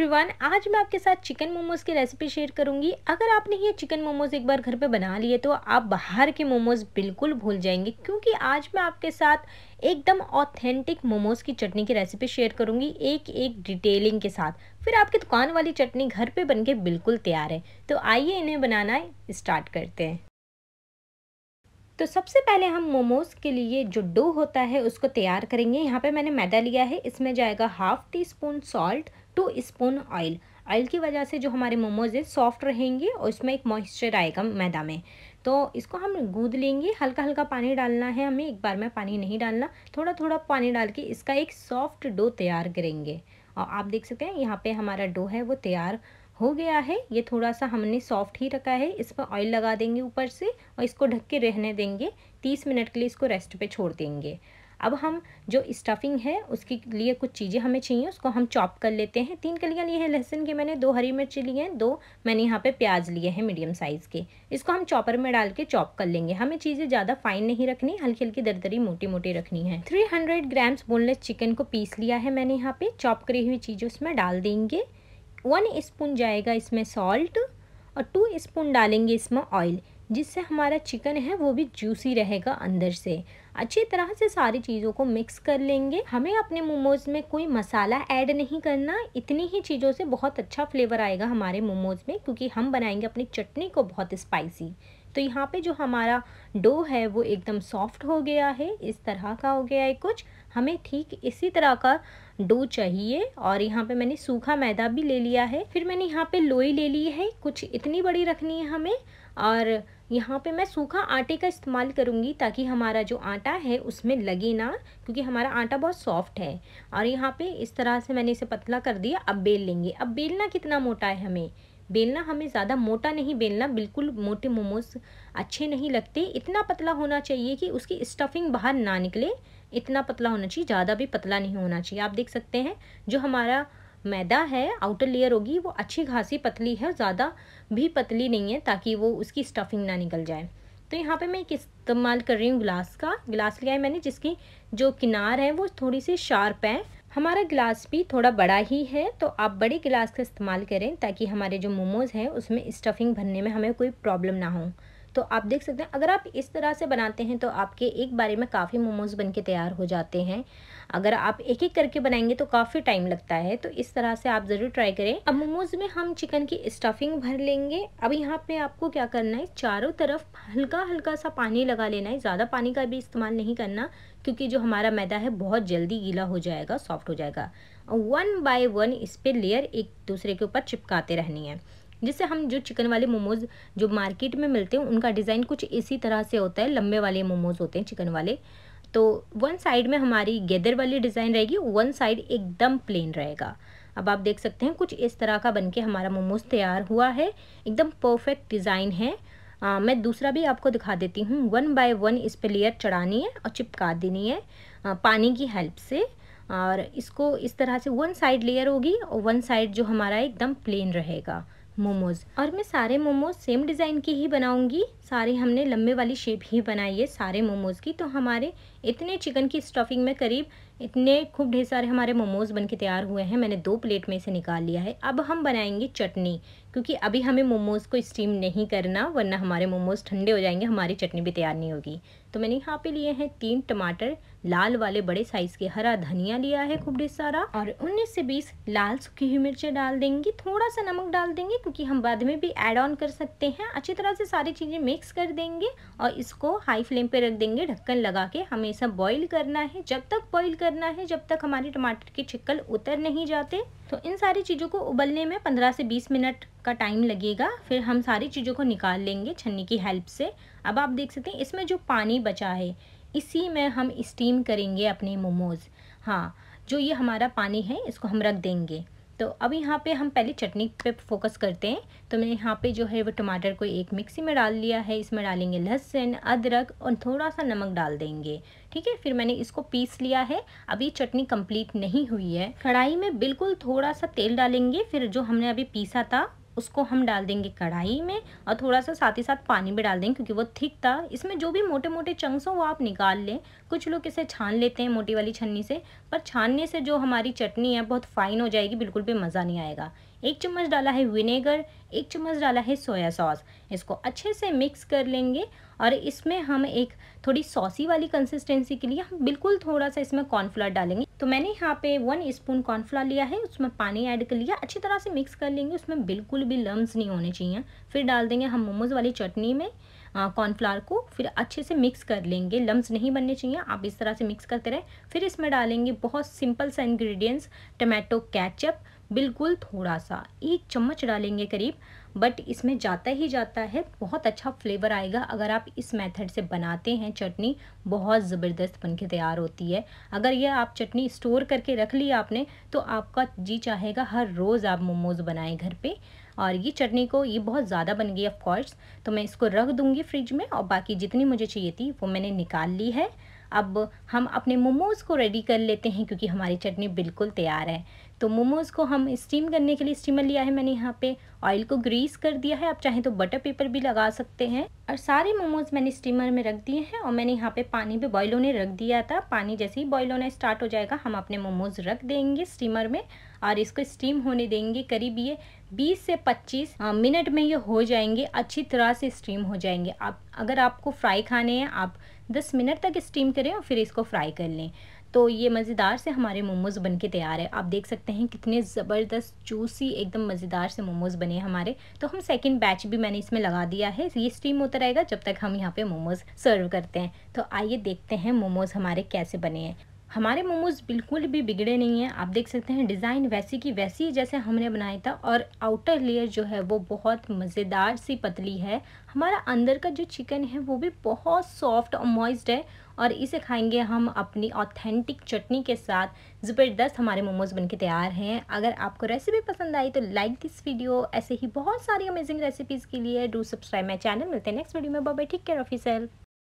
everyone आज मैं आपके साथ चिकन मोमोज़ की रेसिपी शेयर करूंगी अगर आपने ये चिकन मोमोज़ एक बार घर पे बना लिए तो आप बाहर के मोमोज़ बिल्कुल भूल जाएंगे क्योंकि आज मैं आपके साथ एकदम ऑथेंटिक मोमोज़ की चटनी की रेसिपी शेयर करूंगी एक एक डिटेलिंग के साथ फिर आपकी दुकान वाली चटनी घर पर बन के बिल्कुल तैयार है तो आइए इन्हें बनाना स्टार्ट करते हैं तो सबसे पहले हम मोमोज़ के लिए जो डो होता है उसको तैयार करेंगे यहाँ पे मैंने मैदा लिया है इसमें जाएगा half teaspoon salt two spoon oil oil की वजह से जो हमारे मोमोज है सॉफ्ट रहेंगे और इसमें एक मॉइस्चर आएगा मैदा में तो इसको हम गूद लेंगे हल्का हल्का पानी डालना है हमें एक बार में पानी नहीं डालना थोड़ा थोड़ा पानी डाल के इसका एक सॉफ्ट डो तैयार करेंगे और आप देख सकते हैं यहाँ पे हमारा डो है वो तैयार हो गया है ये थोड़ा सा हमने सॉफ्ट ही रखा है इस पर ऑयल लगा देंगे ऊपर से और इसको ढक के रहने देंगे तीस मिनट के लिए इसको रेस्ट पर छोड़ देंगे अब हम जो स्टफिंग है उसके लिए कुछ चीज़ें हमें चाहिए उसको हम चॉप कर लेते हैं तीन कलियाँ लिए हैं लहसुन के मैंने दो हरी मिर्च लिए हैं दो मैंने यहाँ पे प्याज लिए हैं मीडियम साइज़ के इसको हम चॉपर में डाल के चॉप कर लेंगे हमें चीज़ें ज़्यादा फाइन नहीं रखनी हल्की हल्की दरदरी मोटी मोटी रखनी है three hundred grams boneless chicken को पीस लिया है मैंने यहाँ पर चॉप करी हुई चीज़ें उसमें डाल देंगे वन स्पून जाएगा इसमें सॉल्ट और टू स्पून डालेंगे इसमें ऑयल जिससे हमारा चिकन है वो भी जूसी रहेगा अंदर से अच्छी तरह से सारी चीज़ों को मिक्स कर लेंगे हमें अपने मोमोज़ में कोई मसाला ऐड नहीं करना इतनी ही चीज़ों से बहुत अच्छा फ्लेवर आएगा हमारे मोमोज़ में क्योंकि हम बनाएंगे अपनी चटनी को बहुत स्पाइसी तो यहाँ पे जो हमारा डो है वो एकदम सॉफ्ट हो गया है इस तरह का हो गया है कुछ हमें ठीक इसी तरह का डो चाहिए और यहाँ पे मैंने सूखा मैदा भी ले लिया है फिर मैंने यहाँ पे लोई ले ली है कुछ इतनी बड़ी रखनी है हमें और यहाँ पे मैं सूखा आटे का इस्तेमाल करूँगी ताकि हमारा जो आटा है उसमें लगे ना क्योंकि हमारा आटा बहुत सॉफ्ट है और यहाँ पे इस तरह से मैंने इसे पतला कर दिया अब बेल लेंगे अब बेलना कितना मोटा है हमें बेलना हमें ज़्यादा मोटा नहीं बेलना बिल्कुल मोटे मोमोज अच्छे नहीं लगते इतना पतला होना चाहिए कि उसकी स्टफिंग बाहर ना निकले इतना पतला होना चाहिए ज़्यादा भी पतला नहीं होना चाहिए आप देख सकते हैं जो हमारा मैदा है आउटर लेयर होगी वो अच्छी खासी पतली है ज़्यादा भी पतली नहीं है ताकि वो उसकी स्टफिंग ना निकल जाए तो यहाँ पे मैं एक इस्तेमाल कर रही हूँ ग्लास का ग्लास लिया है मैंने जिसकी जो किनार है वो थोड़ी सी शार्प है हमारा गिलास भी थोड़ा बड़ा ही है तो आप बड़े गिलास का इस्तेमाल करें ताकि हमारे जो मोमोज़ हैं उसमें स्टफिंग भरने में हमें कोई प्रॉब्लम ना हो तो आप देख सकते हैं अगर आप इस तरह से बनाते हैं तो आपके एक बारे में काफ़ी मोमोज़ बन के तैयार हो जाते हैं अगर आप एक एक करके बनाएंगे तो काफ़ी टाइम लगता है तो इस तरह से आप ज़रूर ट्राई करें अब मोमोज़ में हम चिकन की स्टफिंग भर लेंगे अब यहाँ पे आपको क्या करना है चारों तरफ हल्का हल्का सा पानी लगा लेना है ज़्यादा पानी का भी इस्तेमाल नहीं करना क्योंकि जो हमारा मैदा है बहुत जल्दी गीला हो जाएगा सॉफ्ट हो जाएगा वन बाय वन इस पर लेयर एक दूसरे के ऊपर चिपकाते रहनी है जिससे हम जो चिकन वाले मोमोज़ जो मार्केट में मिलते हैं उनका डिज़ाइन कुछ इसी तरह से होता है लंबे वाले मोमोज़ होते हैं चिकन वाले तो वन साइड में हमारी गेदर वाली डिज़ाइन रहेगी वन साइड एकदम प्लेन रहेगा अब आप देख सकते हैं कुछ इस तरह का बनके हमारा मोमोज़ तैयार हुआ है एकदम परफेक्ट डिज़ाइन है आ, मैं दूसरा भी आपको दिखा देती हूँ वन बाय वन इस पर लेयर चढ़ानी है और चिपका देनी है आ, पानी की हेल्प से और इसको इस तरह से वन साइड लेयर होगी और वन साइड जो हमारा एकदम प्लेन रहेगा मोमोज़ और मैं सारे मोमोज़ सेम डिज़ाइन की ही बनाऊंगी सारे हमने लम्बे वाली शेप ही बनाई है सारे मोमोज़ की तो हमारे इतने चिकन की स्टफिंग में करीब इतने खूब ढेर सारे हमारे मोमोज़ बन के तैयार हुए हैं मैंने दो प्लेट में इसे निकाल लिया है अब हम बनाएंगे चटनी क्योंकि अभी हमें मोमोज़ को स्टीम नहीं करना वरना हमारे मोमोज़ ठंडे हो जाएंगे हमारी चटनी भी तैयार नहीं होगी तो मैंने यहाँ पे लिए हैं तीन टमाटर लाल वाले बड़े साइज़ के हरा धनिया लिया है खूब ढेर सारा और उन्नीस से बीस लाल सूखी हुई मिर्चें डाल देंगी थोड़ा सा नमक डाल देंगे क्योंकि हम बाद में भी एड ऑन कर सकते हैं अच्छी तरह से सारी चीज़ें मिक्स कर देंगे और इसको हाई फ्लेम पर रख देंगे ढक्कन लगा के हमें सब करना है जब तक बॉइल कर करना है जब तक हमारे टमाटर के छिक्कल उतर नहीं जाते तो इन सारी चीज़ों को उबलने में 15 से 20 मिनट का टाइम लगेगा फिर हम सारी चीज़ों को निकाल लेंगे छन्नी की हेल्प से अब आप देख सकते हैं इसमें जो पानी बचा है इसी में हम स्टीम करेंगे अपने मोमोज़ हाँ जो ये हमारा पानी है इसको हम रख देंगे तो अब यहाँ पे हम पहले चटनी पे फोकस करते हैं तो मैंने यहाँ पे जो है वो टमाटर को एक मिक्सी में डाल लिया है इसमें डालेंगे लहसुन अदरक और थोड़ा सा नमक डाल देंगे ठीक है फिर मैंने इसको पीस लिया है अभी चटनी कंप्लीट नहीं हुई है कढ़ाई में बिल्कुल थोड़ा सा तेल डालेंगे फिर जो हमने अभी पीसा था उसको हम डाल देंगे कढ़ाई में और थोड़ा सा साथ ही साथ पानी भी डाल देंगे क्योंकि वो थिक था इसमें जो भी मोटे मोटे चंक्स हों वो आप निकाल लें कुछ लोग इसे छान लेते हैं मोटी वाली छन्नी से पर छानने से जो हमारी चटनी है बहुत फाइन हो जाएगी बिल्कुल भी मज़ा नहीं आएगा एक चम्मच डाला है विनेगर एक चम्मच डाला है सोया सॉस इसको अच्छे से मिक्स कर लेंगे और इसमें हम एक थोड़ी सॉसी वाली कंसिस्टेंसी के लिए हम बिल्कुल थोड़ा सा इसमें कॉर्नफ्लावर डालेंगे तो मैंने यहाँ पे वन स्पून कॉर्नफ्ला लिया है उसमें पानी ऐड कर लिया अच्छी तरह से मिक्स कर लेंगे उसमें बिल्कुल भी लम्स नहीं होने चाहिए फिर डाल देंगे हम मोमोज़ वाली चटनी में कॉर्नफ्लावर को फिर अच्छे से मिक्स कर लेंगे लम्ब नहीं बनने चाहिए आप इस तरह से मिक्स करते रहें फिर इसमें डालेंगे बहुत सिंपल सा इन्ग्रीडियंट्स टमाटो कैचअप बिल्कुल थोड़ा सा एक चम्मच डालेंगे करीब बट इसमें जाता ही जाता है बहुत अच्छा फ्लेवर आएगा अगर आप इस मेथड से बनाते हैं चटनी बहुत ज़बरदस्त बन के तैयार होती है अगर यह आप चटनी स्टोर करके रख ली आपने तो आपका जी चाहेगा हर रोज़ आप मोमोज़ बनाएं घर पे और ये चटनी को ये बहुत ज़्यादा बन गई ऑफकोर्स तो मैं इसको रख दूँगी फ्रिज में और बाकी जितनी मुझे चाहिए थी वो मैंने निकाल ली है अब हम अपने मोमोज़ को रेडी कर लेते हैं क्योंकि हमारी चटनी बिल्कुल तैयार है तो मोमोज़ को हम स्टीम करने के लिए स्टीमर लिया है मैंने यहाँ पे ऑयल को ग्रीस कर दिया है आप चाहें तो बटर पेपर भी लगा सकते हैं और सारे मोमोज़ मैंने स्टीमर में रख दिए हैं और मैंने यहाँ पे पानी भी बॉयल होने रख दिया था पानी जैसे ही बॉयल होना स्टार्ट हो जाएगा हम अपने मोमोज़ रख देंगे स्टीमर में और इसको स्टीम होने देंगे करीब ये 20 से 25 हाँ, मिनट में ये हो जाएंगे अच्छी तरह से स्टीम हो जाएंगे आप अगर आपको फ्राई खाने हैं आप 10 मिनट तक स्टीम करें और फिर इसको फ्राई कर लें तो ये मज़ेदार से हमारे मोमोज़ बन के तैयार है आप देख सकते हैं कितने ज़बरदस्त जूसी एकदम मज़ेदार से मोमोज़ बने हमारे तो हम सेकंड बैच भी मैंने इसमें लगा दिया है ये स्टीम होता रहेगा जब तक हम यहाँ पे मोमोज़ सर्व करते हैं तो आइए देखते हैं मोमोज़ हमारे कैसे बने हैं हमारे मोमोज़ बिल्कुल भी बिगड़े नहीं हैं आप देख सकते हैं डिज़ाइन वैसी की वैसी जैसे हमने बनाया था और आउटर लेयर जो है वो बहुत मज़ेदार सी पतली है हमारा अंदर का जो चिकन है वो भी बहुत सॉफ्ट और मॉइस्ड है और इसे खाएंगे हम अपनी ऑथेंटिक चटनी के साथ ज़बरदस्त हमारे मोमोज़ बनके तैयार हैं अगर आपको रेसिपी पसंद आई तो लाइक दिस वीडियो ऐसे ही बहुत सारी अमेजिंग रेसिपीज़ के लिए डू सब्सक्राइब माई चैनल मिलते हैं नेक्स्ट वीडियो में बाबा ठीक केयर ऑफिसर